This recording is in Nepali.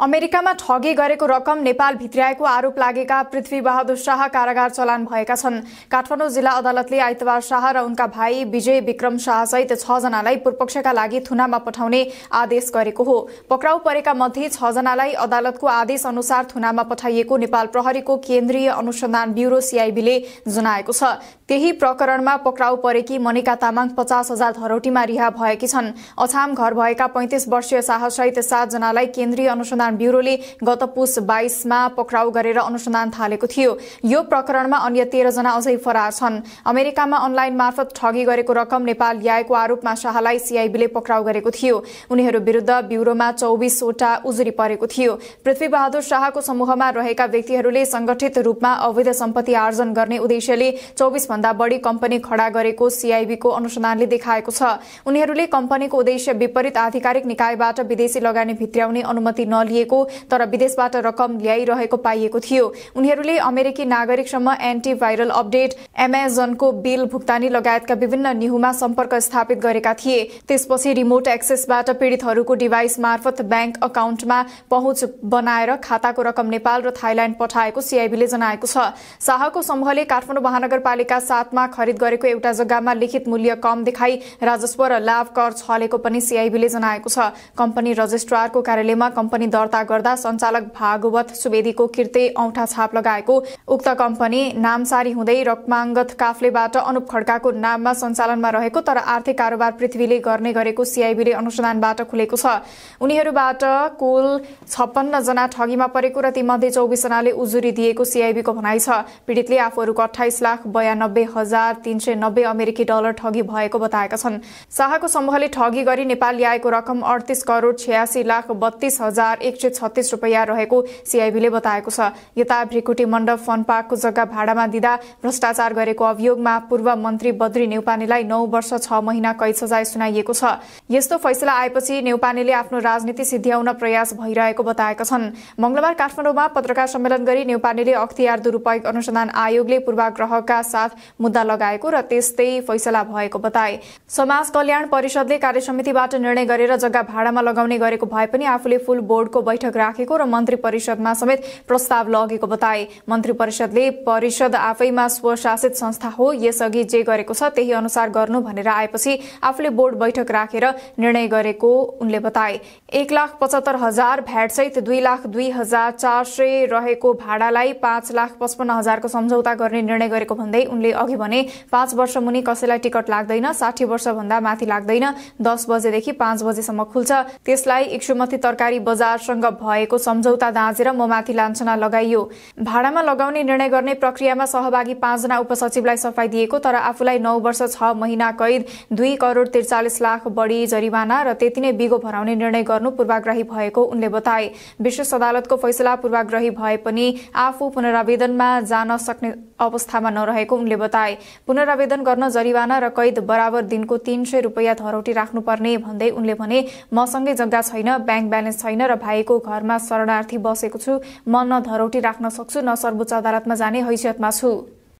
अमेरिकामा ठगी गरेको रकम नेपाल भित्र्याएको आरोप लागेका पृथ्वी बहादुर शाह कारागार चलान भएका छन् काठमाडौँ जिल्ला अदालतले आइतबार शाह र उनका भाइ विजय विक्रम शाहसहित छजनालाई पूर्वपक्षका लागि थुनामा पठाउने आदेश गरेको हो पक्राउ परेका मध्ये छजनालाई अदालतको आदेश अनुसार थुनामा पठाइएको नेपाल प्रहरीको केन्द्रीय अनुसन्धान ब्युरो सीआईबीले जनाएको छ त्यही प्रकरणमा पक्राउ परेकी मनिका तामाङ पचास हजार धरोटीमा रिहा भएकी छन् अछाम घर भएका पैंतिस वर्षीय शाहसहित सातजनालाई केन्द्रीय अनुसन्धान अनुसन्धान ब्युरोले गत पुस बाइसमा पक्राउ गरेर अनुसन्धान थालेको थियो यो प्रकरणमा अन्य तेह्रजना अझै फरार छन् अमेरिकामा अनलाइन मार्फत ठगी गरेको रकम नेपाल ल्याएको आरोपमा शाहलाई सीआईबीले पक्राउ गरेको थियो उनीहरू विरूद्ध ब्युरोमा चौबिसवटा उजुरी परेको थियो पृथ्वीबहादुर शाहको समूहमा रहेका व्यक्तिहरूले संगठित रूपमा अवैध सम्पत्ति आर्जन गर्ने उद्देश्यले भन्दा बढी कम्पनी खडा गरेको सीआईबीको अनुसन्धानले देखाएको छ उनीहरूले कम्पनीको उद्देश्य विपरीत आधिकारिक निकायबाट विदेशी लगानी भित्र्याउने अनुमति नलिए पाइएको तर विदेशबाट रकम ल्याइरहेको पाइएको थियो उनीहरूले अमेरिकी नागरिकसम्म एन्टिभाइरल अपडेट एमाजोनको बिल भुक्तानी लगायतका विभिन्न निहुमा सम्पर्क स्थापित गरेका थिए त्यसपछि रिमोट एक्सेसबाट पीड़ितहरूको डिभाइस मार्फत ब्याङ्क अकाउन्टमा पहुँच बनाएर खाताको रकम नेपाल र थाइल्याण्ड पठाएको सीआईबीले जनाएको छ शाहको समूहले काठमाडौँ महानगरपालिका सातमा खरिद गरेको एउटा जग्गामा लिखित मूल्य कम देखाई राजस्व र लाभ कर छलेको पनि सीआईबीले जनाएको छ कम्पनी रजिस्ट्रारको कार्यालयमा कम्पनी दर दर्ता गर्दा सञ्चालक भागवत सुवेदीको किर्ते औँठा छाप लगाएको उक्त कम्पनी नामसारी हुँदै रक्माङ्गत काफ्लेबाट अनुप खड्काको नाममा सञ्चालनमा रहेको तर आर्थिक कारोबार पृथ्वीले गर्ने गरेको सीआईबीले अनुसन्धानबाट खुलेको छ उनीहरूबाट कुल जना ठगीमा परेको र तीमध्ये जनाले उजुरी दिएको सीआईबीको भनाइ छ पीडितले आफूहरूको अठाइस लाख बयानब्बे हजार तीन सय नब्बे अमेरिकी डलर ठगी भएको बताएका छन् शाहको समूहले ठगी गरी नेपाल ल्याएको रकम अडतिस करोड छयासी लाख बत्तीस हजार एक सय छत्तिस रुपियाँ रहेको सिआइबीले बताएको छ यता भ्रिकुटी मण्डप पार्कको जग्गा भाडामा दिँदा भ्रष्टाचार गरेको अभियोगमा पूर्व मन्त्री बद्री नेउपानेलाई नौ वर्ष छ महिना कैद सजाय सुनाइएको छ यस्तो फैसला आएपछि नेउपानेले आफ्नो राजनीति सिद्ध्याउन प्रयास भइरहेको बताएका छन् मंगलबार काठमाडौँमा पत्रकार सम्मेलन गरी नेउपानेले अख्तियार दुरूपयोग अनुसन्धान आयोगले पूर्वाग्रहका साथ मुद्दा लगाएको र त्यस्तै फैसला भएको बताए समाज कल्याण परिषदले कार्यसमितिबाट निर्णय गरेर जग्गा भाडामा लगाउने गरेको भए पनि आफूले फुल बोर्डको बैठक राखेको र मन्त्री परिषदमा समेत प्रस्ताव लगेको बताए मन्त्री परिषदले परिषद आफैमा स्वशासित संस्था हो यसअघि जे गरेको छ त्यही अनुसार गर्नु भनेर आएपछि आफूले बोर्ड बैठक राखेर निर्णय गरेको उनले बताए एक लाख पचहत्तर हजार भ्याटसहित दुई लाख दुई हजार चार सय रहेको भाडालाई पाँच लाख पचपन्न हजारको सम्झौता गर्ने निर्णय गरेको भन्दै उनले अघि भने पाँच वर्ष मुनि कसैलाई टिकट लाग्दैन साठी भन्दा माथि लाग्दैन दस बजेदेखि पाँच बजेसम्म खुल्छ त्यसलाई इक्षुमती तरकारी बजार सरकारसँग भएको सम्झौता दाँजेर म माथि लान्छना लगाइयो भाडामा लगाउने निर्णय गर्ने प्रक्रियामा सहभागी पाँचजना उपसचिवलाई सफाई दिएको तर आफूलाई नौ वर्ष छ महिना कैद दुई करोड त्रिचालिस लाख बढी जरिवाना र त्यति नै बिगो भराउने निर्णय गर्नु पूर्वाग्रही भएको उनले बताए विशेष अदालतको फैसला पूर्वाग्रही भए पनि आफू पुनरावेदनमा जान सक्ने अवस्थामा नरहेको उनले बताए पुनरावेदन गर्न जरिवाना र कैद बराबर दिनको तीन सय रुपियाँ धरौटी राख्नुपर्ने भन्दै उनले भने मसँगै जग्गा छैन ब्याङ्क ब्यालेन्स छैन र भाइ भएको घरमा शरणार्थी बसेको छु म न धरोटी राख्न सक्छु न सर्वोच्च अदालतमा जाने हैसियतमा छु